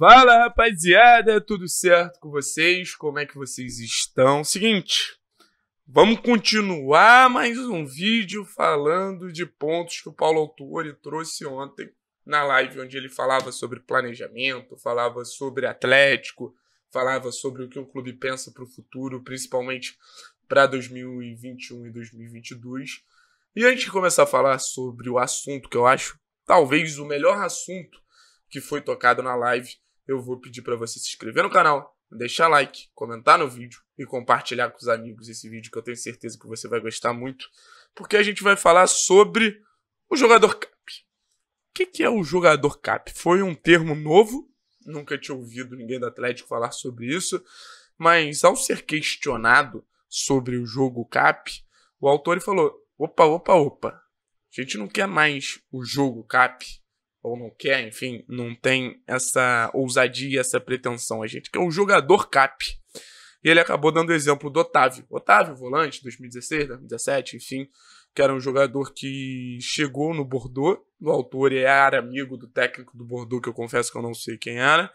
Fala rapaziada, tudo certo com vocês? Como é que vocês estão? Seguinte, vamos continuar mais um vídeo falando de pontos que o Paulo Autori trouxe ontem na live, onde ele falava sobre planejamento, falava sobre Atlético, falava sobre o que o clube pensa para o futuro, principalmente para 2021 e 2022. E antes de começar a falar sobre o assunto que eu acho talvez o melhor assunto que foi tocado na live, eu vou pedir para você se inscrever no canal, deixar like, comentar no vídeo e compartilhar com os amigos esse vídeo que eu tenho certeza que você vai gostar muito, porque a gente vai falar sobre o jogador cap. O que, que é o jogador cap? Foi um termo novo, nunca tinha ouvido ninguém do Atlético falar sobre isso, mas ao ser questionado sobre o jogo cap, o autor falou: opa, opa, opa, a gente não quer mais o jogo cap, ou não quer, enfim, não tem essa ousadia, essa pretensão. A gente quer um jogador cap. E ele acabou dando o exemplo do Otávio. Otávio, volante, 2016, 2017, enfim, que era um jogador que chegou no Bordeaux, o autor era amigo do técnico do Bordeaux, que eu confesso que eu não sei quem era.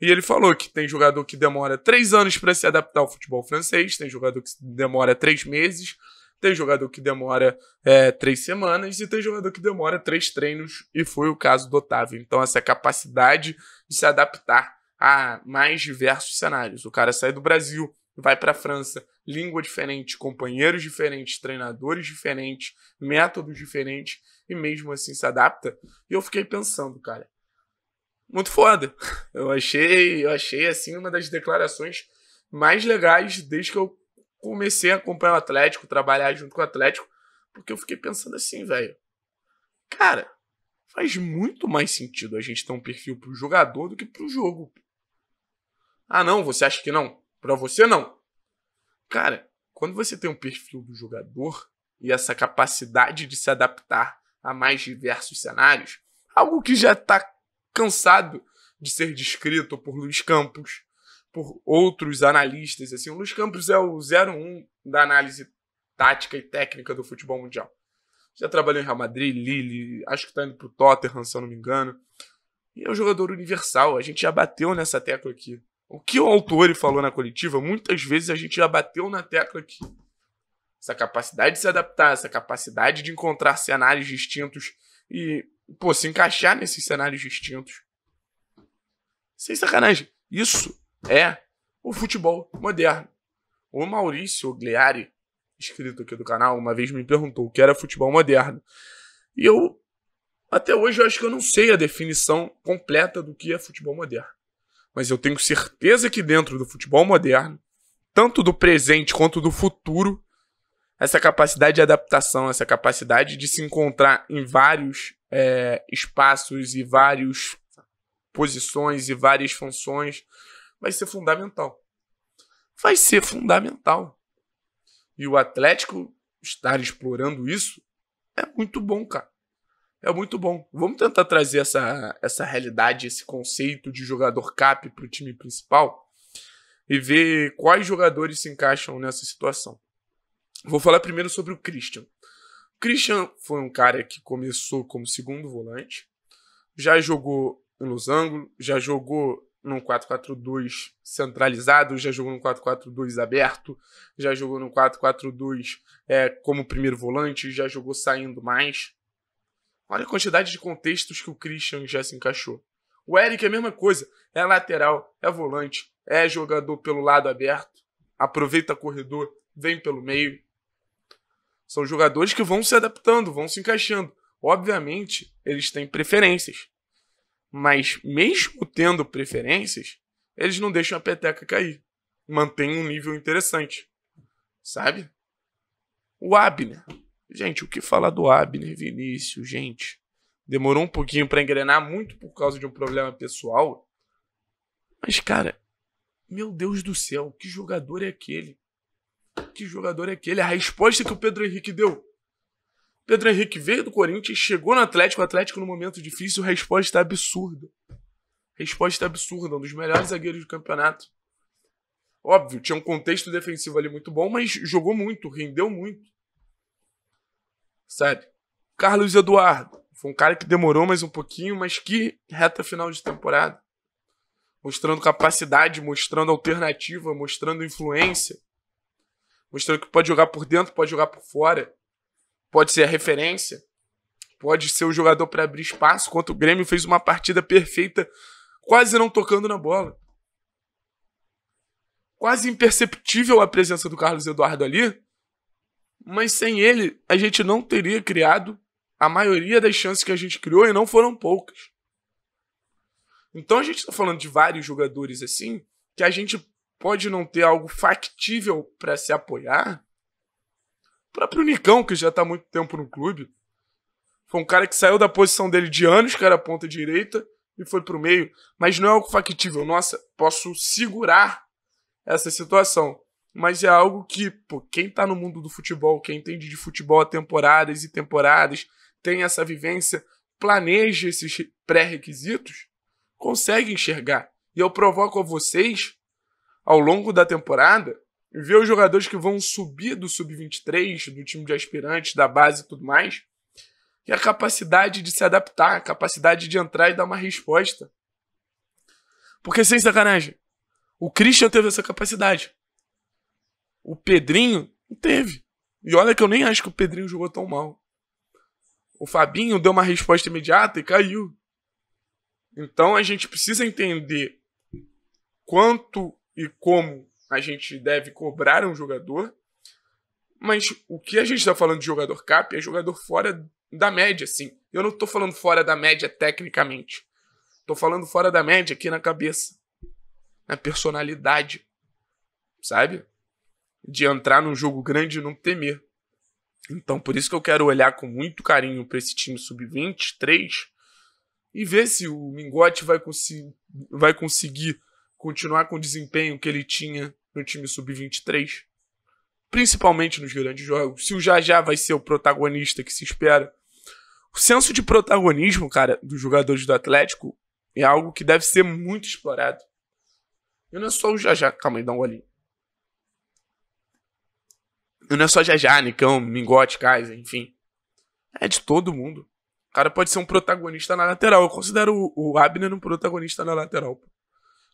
E ele falou que tem jogador que demora três anos para se adaptar ao futebol francês, tem jogador que demora três meses, tem jogador que demora é, três semanas e tem jogador que demora três treinos, e foi o caso do Otávio. Então, essa capacidade de se adaptar a mais diversos cenários. O cara sai do Brasil, vai para a França, língua diferente, companheiros diferentes, treinadores diferentes, métodos diferentes, e mesmo assim se adapta. E eu fiquei pensando, cara, muito foda. Eu achei, eu achei assim uma das declarações mais legais desde que eu comecei a acompanhar o Atlético, trabalhar junto com o Atlético, porque eu fiquei pensando assim, velho. Cara, faz muito mais sentido a gente ter um perfil pro jogador do que pro jogo. Ah, não, você acha que não? Para você não. Cara, quando você tem um perfil do jogador e essa capacidade de se adaptar a mais diversos cenários, algo que já tá cansado de ser descrito por Luiz Campos, por outros analistas. Assim, o Luiz Campos é o 01 da análise tática e técnica do futebol mundial. Já trabalhou em Real Madrid, Lille, acho que está indo para o Tottenham, se eu não me engano. E é um jogador universal, a gente já bateu nessa tecla aqui. O que o Autori falou na coletiva, muitas vezes a gente já bateu na tecla aqui. Essa capacidade de se adaptar, essa capacidade de encontrar cenários distintos e, pô, se encaixar nesses cenários distintos. Sem sacanagem. Isso é o futebol moderno. O Maurício Gliari, inscrito aqui do canal, uma vez me perguntou o que era futebol moderno. E eu, até hoje, eu acho que eu não sei a definição completa do que é futebol moderno. Mas eu tenho certeza que dentro do futebol moderno, tanto do presente quanto do futuro, essa capacidade de adaptação, essa capacidade de se encontrar em vários é, espaços e várias posições e várias funções vai ser fundamental. Vai ser fundamental. E o Atlético estar explorando isso é muito bom, cara. É muito bom. Vamos tentar trazer essa, essa realidade, esse conceito de jogador cap para o time principal e ver quais jogadores se encaixam nessa situação. Vou falar primeiro sobre o Christian. O Christian foi um cara que começou como segundo volante, já jogou em losango, já jogou num 4-4-2 centralizado, já jogou num 4-4-2 aberto, já jogou num 4-4-2 é, como primeiro volante, já jogou saindo mais. Olha a quantidade de contextos que o Christian já se encaixou. O Eric é a mesma coisa, é lateral, é volante, é jogador pelo lado aberto, aproveita corredor, vem pelo meio. São jogadores que vão se adaptando, vão se encaixando. Obviamente, eles têm preferências. Mas mesmo tendo preferências, eles não deixam a peteca cair. Mantém um nível interessante. Sabe? O Abner. Gente, o que falar do Abner Vinícius, gente? Demorou um pouquinho para engrenar, muito por causa de um problema pessoal. Mas, cara, meu Deus do céu, que jogador é aquele? Que jogador é aquele? A resposta que o Pedro Henrique deu. Pedro Henrique veio do Corinthians, chegou no Atlético, o Atlético no momento difícil, resposta é absurda. Resposta é absurda, um dos melhores zagueiros do campeonato. Óbvio, tinha um contexto defensivo ali muito bom, mas jogou muito, rendeu muito. Sabe? Carlos Eduardo, foi um cara que demorou mais um pouquinho, mas que reta final de temporada. Mostrando capacidade, mostrando alternativa, mostrando influência. Mostrando que pode jogar por dentro, pode jogar por fora pode ser a referência, pode ser o jogador para abrir espaço, quanto o Grêmio fez uma partida perfeita, quase não tocando na bola. Quase imperceptível a presença do Carlos Eduardo ali, mas sem ele a gente não teria criado a maioria das chances que a gente criou e não foram poucas. Então a gente está falando de vários jogadores assim que a gente pode não ter algo factível para se apoiar, próprio Nicão, que já tá há muito tempo no clube. Foi um cara que saiu da posição dele de anos, que era ponta direita, e foi pro meio. Mas não é algo factível. Nossa, posso segurar essa situação. Mas é algo que, pô, quem tá no mundo do futebol, quem entende de futebol há temporadas e temporadas, tem essa vivência, planeja esses pré-requisitos, consegue enxergar. E eu provoco a vocês, ao longo da temporada, ver os jogadores que vão subir do sub-23, do time de aspirantes, da base e tudo mais, e a capacidade de se adaptar, a capacidade de entrar e dar uma resposta. Porque sem sacanagem, o Christian teve essa capacidade. O Pedrinho não teve. E olha que eu nem acho que o Pedrinho jogou tão mal. O Fabinho deu uma resposta imediata e caiu. Então a gente precisa entender quanto e como a gente deve cobrar um jogador, mas o que a gente está falando de jogador cap é jogador fora da média, assim. Eu não estou falando fora da média tecnicamente. estou falando fora da média aqui na cabeça, na personalidade, sabe? De entrar num jogo grande e não temer. Então, por isso que eu quero olhar com muito carinho para esse time sub-23 e ver se o Mingote vai, consi vai conseguir continuar com o desempenho que ele tinha no time sub-23, principalmente nos grandes jogos. Se o Jajá vai ser o protagonista que se espera, o senso de protagonismo, cara, dos jogadores do Atlético é algo que deve ser muito explorado. E não é só o Jajá. Calma aí, dá um olhinho. E não é só Jajá, Nicão, Mingote, Kaiser, enfim. É de todo mundo. O cara pode ser um protagonista na lateral. Eu considero o Abner um protagonista na lateral.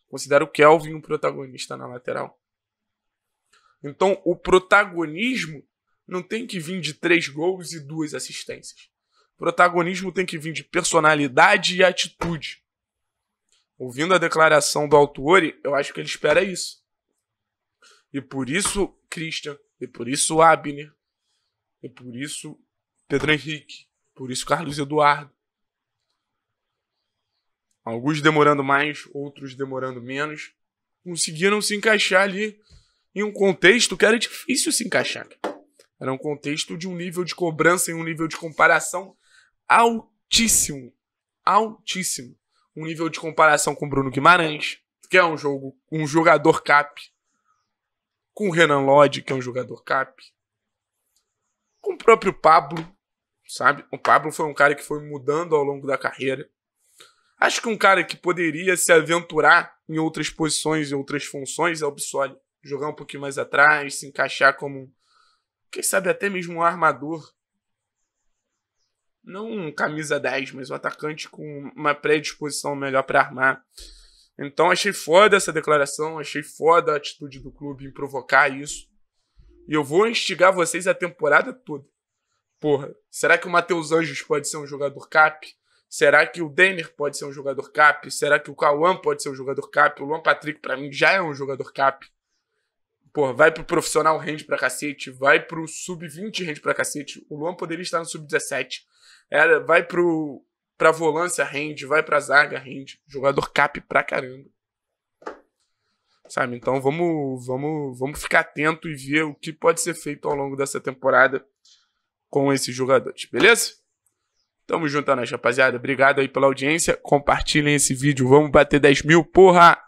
Considero o Kelvin um protagonista na lateral. Então, o protagonismo não tem que vir de três gols e duas assistências. O protagonismo tem que vir de personalidade e atitude. Ouvindo a declaração do Altuori, eu acho que ele espera isso. E por isso Christian, e por isso Abner, e por isso Pedro Henrique, por isso Carlos Eduardo. Alguns demorando mais, outros demorando menos, conseguiram se encaixar ali em um contexto que era difícil se encaixar. Era um contexto de um nível de cobrança e um nível de comparação altíssimo. Altíssimo. Um nível de comparação com Bruno Guimarães, que é um jogo, um jogador cap. Com o Renan Lodge, que é um jogador cap. Com o próprio Pablo, sabe? O Pablo foi um cara que foi mudando ao longo da carreira. Acho que um cara que poderia se aventurar em outras posições, e outras funções, é o Bissoli jogar um pouquinho mais atrás, se encaixar como, quem sabe, até mesmo um armador. Não um camisa 10, mas um atacante com uma predisposição melhor para armar. Então achei foda essa declaração, achei foda a atitude do clube em provocar isso. E eu vou instigar vocês a temporada toda. Porra, será que o Matheus Anjos pode ser um jogador cap? Será que o Denner pode ser um jogador cap? Será que o Cauã pode ser um jogador cap? O Luan Patrick, para mim, já é um jogador cap. Pô, vai pro profissional rende pra cacete, vai pro sub-20 rende pra cacete. O Luan poderia estar no sub-17. Era, é, vai pro pra volância rende, vai pra zaga rende. Jogador cap pra caramba. Sabe? Então vamos, vamos, vamos ficar atento e ver o que pode ser feito ao longo dessa temporada com esses jogadores, beleza? Tamo junto, é nós, rapaziada. Obrigado aí pela audiência. Compartilhem esse vídeo. Vamos bater 10 mil, porra!